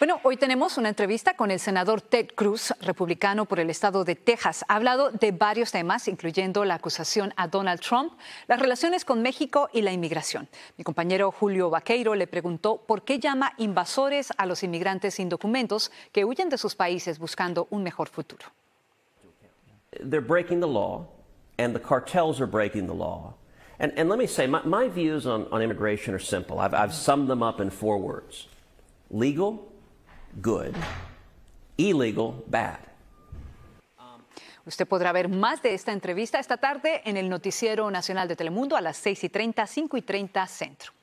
Bueno, hoy tenemos una entrevista con el senador Ted Cruz, republicano por el estado de Texas. Ha hablado de varios temas, incluyendo la acusación a Donald Trump, las relaciones con México y la inmigración. Mi compañero Julio Vaqueiro le preguntó por qué llama invasores a los inmigrantes sin documentos que huyen de sus países buscando un mejor futuro. They're breaking the law, and the cartels are breaking the law. And, let me say, my, views on, immigration are simple. I've summed them up in four words legal good, illegal, bad. Usted podrá ver más de esta entrevista esta tarde en el Noticiero Nacional de Telemundo a las 6 y 30, cinco y 30 Centro.